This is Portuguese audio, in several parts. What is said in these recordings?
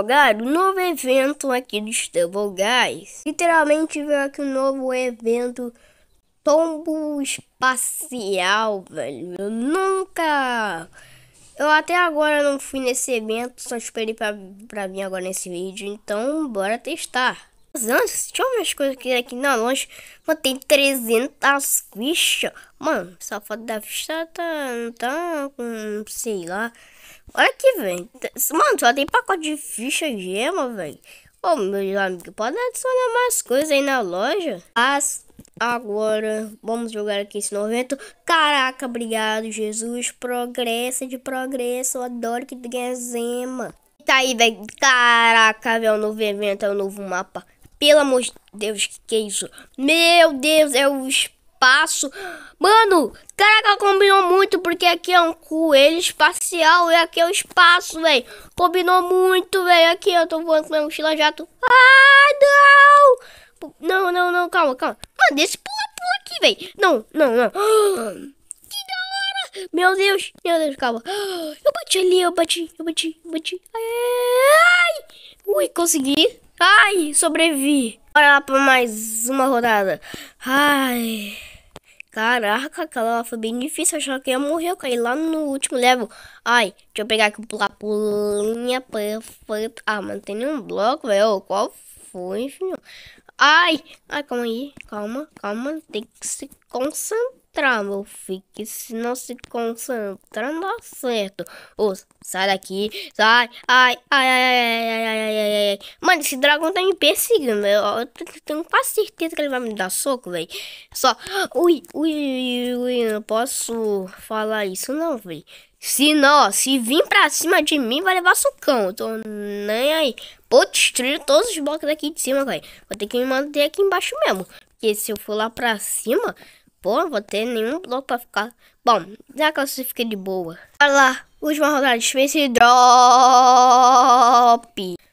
jogar o um novo evento aqui do Stable Guys. Literalmente veio aqui um novo evento tombo espacial, velho. Eu nunca. Eu até agora não fui nesse evento, só esperei pra, pra vir agora nesse vídeo. Então, bora testar. Mas antes, deixa eu ver as coisas que aqui na loja. Mano, tem 300 fichas. Mano, essa foto da ficha tá. Não tá com. Sei lá. Olha aqui, velho. Mano, só tem pacote de ficha gema, velho. Ô, meus amigos, pode adicionar mais coisas aí na loja. As Agora vamos jogar aqui esse 90. Caraca, obrigado, Jesus. Progresso de progresso. Eu adoro que tu ganha zema. Tá aí, velho. Caraca, velho. O novo evento é o novo mapa. Pelo amor de Deus, que que é isso? Meu Deus, é o espaço. Mano, caraca, combinou muito, porque aqui é um coelho espacial e aqui é o um espaço, velho. Combinou muito, velho. Aqui eu tô voando com meu mochila jato. Ai, não! Não, não, não, calma, calma. Mano, desse pula, pula aqui, velho. Não, não, não. Que da hora! Meu Deus, meu Deus, calma. Eu bati ali, eu bati, eu bati, eu bati. Ai! Ui, consegui. Ai, sobrevivi. Bora lá pra mais uma rodada. Ai. Caraca, aquela lá foi bem difícil. Eu achava que ia morrer. Eu caí lá no último level. Ai, deixa eu pegar aqui pular pulinha perfeito. Ah, mas não tem nenhum bloco, velho. Qual foi, filho? Ai, ai, calma aí. Calma, calma. Tem que se concentrar concentrar, meu filho. Que se não se concentrar, não dá certo. Ô, sai daqui. Sai. Ai, ai, ai, ai, ai, ai, ai, ai. Mano, esse dragão tá me perseguindo. Eu, eu tenho quase certeza que ele vai me dar soco, velho. Só. Ui, ui, ui, ui. Não posso falar isso, não, velho. Se não, se vir pra cima de mim, vai levar sucão. Eu tô nem aí. Vou destruir todos os blocos daqui de cima, velho. Vou ter que me manter aqui embaixo mesmo. Porque se eu for lá pra cima, Pô, não vou ter nenhum bloco pra ficar. Bom, já classifiquei de boa. Bora lá, última rodada, de Space Drop.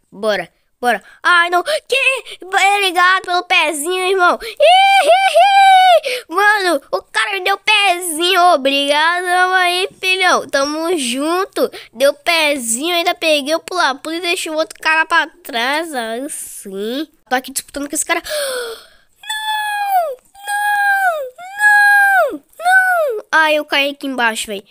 Bora, bora. Ai, não. Que? Obrigado pelo pezinho, irmão. Mano, o cara me deu pezinho. Obrigado aí, filhão. Tamo junto. Deu pezinho, ainda peguei o pula-pula e deixei o outro cara pra trás. Assim. Tô aqui disputando com esse cara. Ah, eu caí aqui embaixo, velho.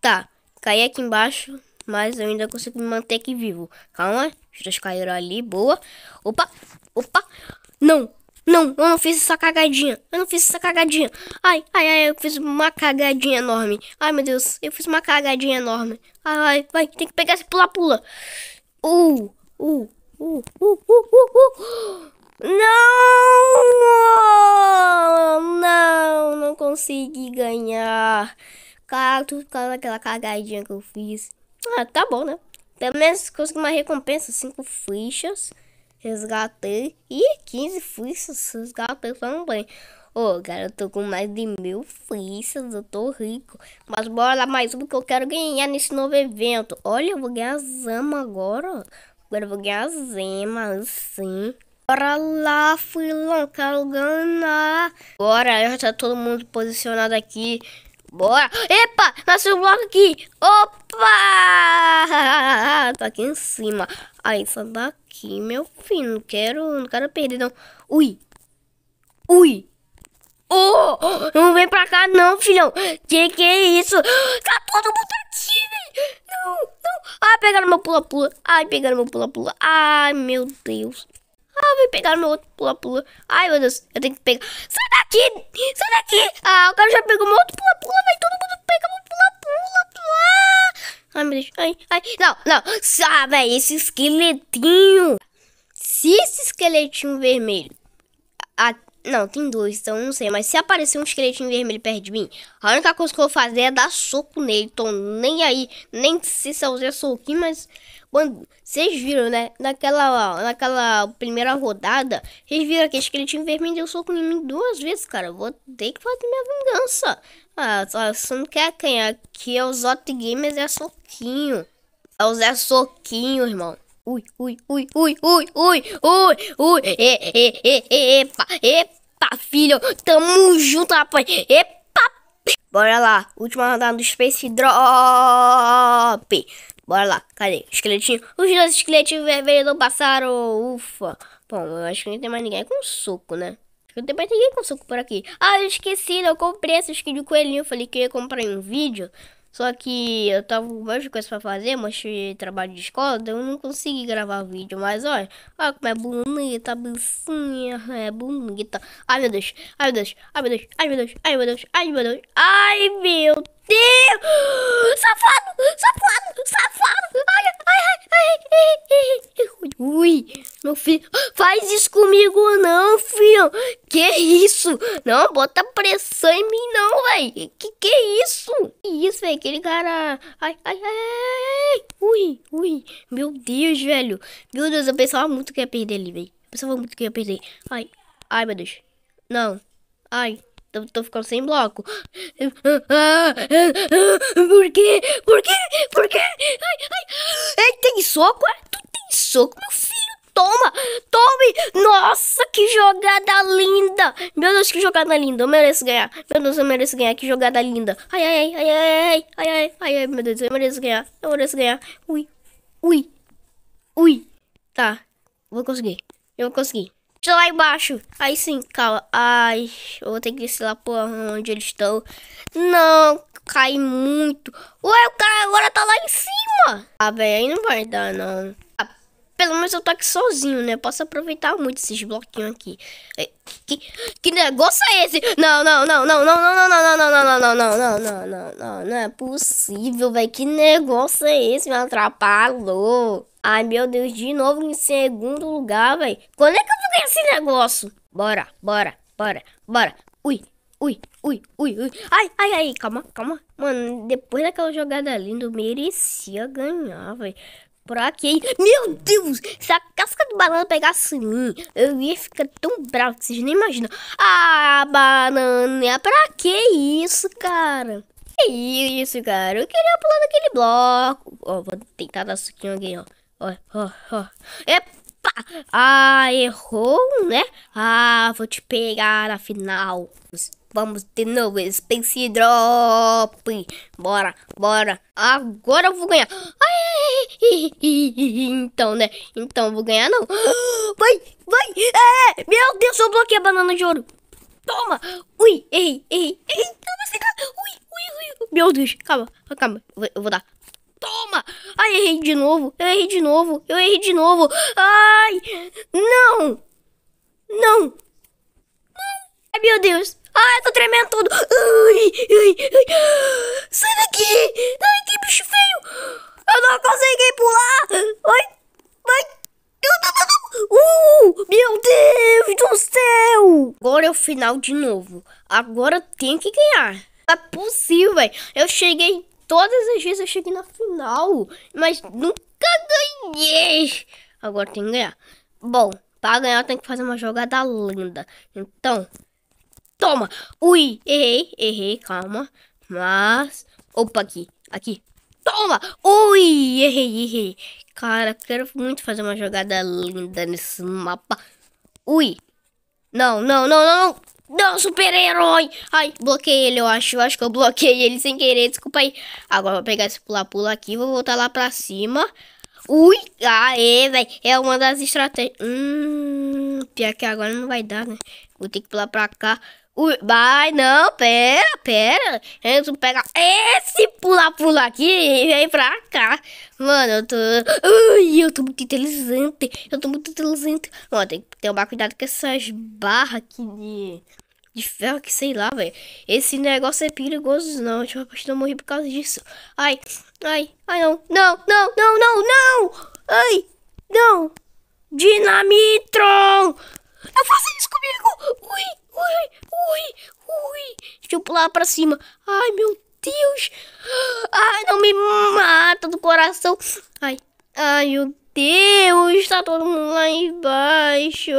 Tá, caí aqui embaixo, mas eu ainda consigo me manter aqui vivo. Calma, os dois caíram ali, boa. Opa, opa. Não, não, eu não fiz essa cagadinha. Eu não fiz essa cagadinha. Ai, ai, ai, eu fiz uma cagadinha enorme. Ai, meu Deus, eu fiz uma cagadinha enorme. Ai, ai, vai, tem que pegar esse pula-pula. Uh, uh, uh, uh, uh, uh. uh. Não! Não, não consegui ganhar. Cara, tudo por causa daquela cagadinha que eu fiz. Ah, tá bom, né? Pelo menos consegui uma recompensa. Cinco fichas. Resgatei. E 15 fichas. Resgatei também. Ô, oh, cara, eu tô com mais de mil fichas, eu tô rico. Mas bora lá mais um que eu quero ganhar nesse novo evento. Olha, eu vou ganhar Zama agora. Agora eu vou ganhar Zema, sim Bora lá, fui lá, quero ganhar. Bora, já tá todo mundo posicionado aqui. Bora. Epa, nasceu um bloco aqui. Opa! Tá aqui em cima. Aí, só daqui, meu filho. Não quero, não quero perder, não. Ui. Ui. Oh, não vem pra cá, não, filhão. Que que é isso? Tá todo mundo aqui, velho. Não, não. Ai, pegaram meu pula-pula. Ai, pegaram meu pula-pula. Ai, meu Deus. Ah, vem pegar no outro. Pula, pula. Ai, meu Deus. Eu tenho que pegar. Sai daqui! Sai daqui! Ah, o cara já pegou meu outro. Pula, pula. Vai todo mundo pega meu pula, pula, pula. Ah! Ai, meu Deus. Ai, ai. Não, não. Ah, velho. Esse esqueletinho. Se esse esqueletinho vermelho não, tem dois, então não sei. Mas se aparecer um esqueleto vermelho perto de mim, a única coisa que eu vou fazer é dar soco nele. Tô nem aí, nem se eu usar soquinho, mas. Quando, vocês viram, né? Naquela, naquela primeira rodada, vocês viram que esqueleto vermelho deu soco em mim duas vezes, cara. Vou ter que fazer minha vingança. Ah, só, você não quer quem? Aqui é os Hot Gamers é soquinho. É o Zé Soquinho, irmão ui, ui, ui, ui, ui, ui, ui, ui, e, e, e, e, epa, epa, filho, tamo junto, rapaz, epa. Bora lá, última rodada do Space Drop. Bora lá, cadê? Esqueletinho. Os dois esqueletinhos vermelhos não passaram, ufa. Bom, eu acho que não tem mais ninguém com soco, né? Eu não tem mais ninguém com soco por aqui. Ah, eu esqueci, eu comprei esses skin de coelhinho, eu falei que eu ia comprar em um vídeo. Só que eu tava com várias coisas pra fazer, mas trabalho de escola, eu não consegui gravar vídeo. Mas olha, olha como é bonita a blusinha, é bonita. Ai meu Deus, ai meu Deus, ai meu Deus, ai meu Deus, ai meu Deus, ai meu Deus, ai meu Deus, safado, safado, safado, ai, ai, ai, ai, ui, meu filho, faz isso comigo não, filho, que isso, não bota pressão em mim não ai Que que é isso? Que isso, velho? Aquele cara. Ai, ai, ai. Ui, ui. Meu Deus, velho. Meu Deus, eu pensava muito que ia perder ali, velho. Eu pensava muito que ia perder. Ai, ai, meu Deus. Não. Ai. Tô, tô ficando sem bloco. Por quê? Por quê? Por quê? Ai, ai. Ei, tem soco? É? Tu tem soco? Toma! Tome! Nossa, que jogada linda! Meu Deus, que jogada linda! Eu mereço ganhar! Meu Deus, eu mereço ganhar! Que jogada linda! Ai, ai, ai, ai, ai, ai, ai, ai, meu Deus, eu mereço ganhar! Eu mereço ganhar! Ui, ui, ui! Tá, vou conseguir. Eu vou conseguir. Estou lá embaixo. Aí sim, calma. Ai, eu vou ter que ir lá por onde eles estão. Não, cai muito. Ué, o cara agora tá lá em cima. Ah, velho, aí não vai dar, não. Ah, pelo menos eu tô aqui sozinho, né? Eu posso aproveitar muito esses bloquinhos aqui. Que, que negócio é esse? Não, não, não, não, não, não, não, não, não, não, não, não, não, não, não, não, não, não é possível, velho. Que negócio é esse? Me atrapalhou. Ai, meu Deus, de novo em segundo lugar, velho. Quando é que eu vou ganhar esse negócio? Bora, bora, bora, bora. Ui, ui, ui, ui, ui. Ai, ai, ai, calma, calma. Mano, depois daquela jogada linda, eu merecia ganhar, velho por aqui, hein? Meu Deus! Se a casca do banana pegasse em mim, eu ia ficar tão bravo que vocês nem imaginam. Ah, banana, é pra que isso, cara? Que isso, cara? Eu queria pular daquele bloco. Ó, vou tentar dar suquinho aqui, ó. Ó, ó, ó. Epa! Ah, errou, né? Ah, vou te pegar na final. Vamos de novo, Space Drop. Bora, bora. Agora eu vou ganhar. Ai, então, né? Então, vou ganhar não. Vai, vai. É, meu Deus, eu bloqueei a banana de ouro. Toma. Ui, ei, ei, ei. Tá ui, ui, ui. Meu Deus, calma, calma. Eu vou, dar. Toma. Ai, errei de novo. Eu errei de novo. Eu errei de novo. Ai, não. Não. Não. Ai, meu Deus. Ai, tô tremendo todo. Ai, ai, ai. Sai daqui. Ai, que bicho feio. o final de novo. Agora tem que ganhar. é possível, Eu cheguei todas as vezes eu cheguei na final, mas nunca ganhei. Agora tem que ganhar. Bom, para ganhar tem que fazer uma jogada linda. Então, toma. Ui, errei, errei, calma. Mas, opa aqui, aqui. Toma! Ui, errei, errei. Cara, quero muito fazer uma jogada linda nesse mapa. Ui, não, não, não, não, não, super-herói! Ai, bloqueei ele, eu acho. Eu acho que eu bloqueei ele sem querer, desculpa aí. Agora vou pegar esse pula-pula aqui, vou voltar lá pra cima. Ui, aê, velho. É uma das estratégias. Hum, pior que agora não vai dar, né? Vou ter que pular pra cá. Ui, vai, não, pera, pera. Eu preciso pegar esse pula-pula aqui e vem pra cá. Mano, eu tô. Ui, eu tô muito inteligente. Eu tô muito inteligente. Ó, tem que tomar cuidado com essas barras aqui de, de ferro, que sei lá, velho. Esse negócio é perigoso, não. Deixa eu apostar morrer por causa disso. Ai, ai, ai, não, não, não, não, não, não. Ai, não. Dinamitron. Eu faço isso comigo. Ui, ui, ui, ui. Deixa eu pular pra cima. Ai, meu Deus. Ai, não me mata do coração. Ai, ai, meu Deus. Deus, tá todo mundo lá embaixo.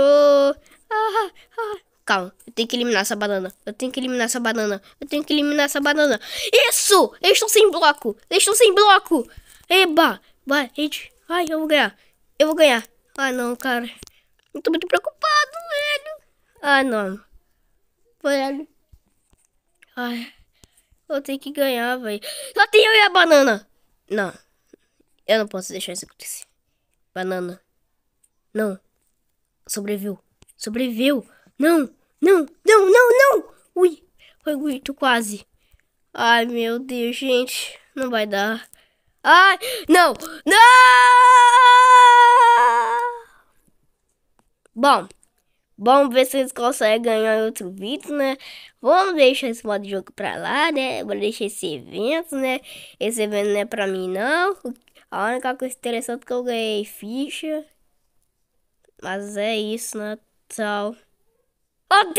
Ah, ah. Calma, eu tenho que eliminar essa banana. Eu tenho que eliminar essa banana. Eu tenho que eliminar essa banana. Isso! Eles estão sem bloco. Eles estão sem bloco. Eba! Vai, gente. Ai, eu vou ganhar. Eu vou ganhar. Ah, não, cara. Eu tô muito preocupado, velho. Ah, não. Velho. Ai. Eu tenho que ganhar, velho. Só tem eu e a banana. Não. Eu não posso deixar isso acontecer. Banana. Não. Sobreviveu. Sobreviveu. Não, não, não, não, não. Ui, foi muito quase. Ai, meu Deus, gente. Não vai dar. Ai, não, não! Bom, vamos ver se eles conseguem ganhar outro vídeo, né? Vamos deixar esse modo de jogo pra lá, né? Vou deixar esse evento, né? Esse evento não é pra mim, não. A única coisa interessante é que eu ganhei ficha. Mas é isso, né? Tchau. Oh,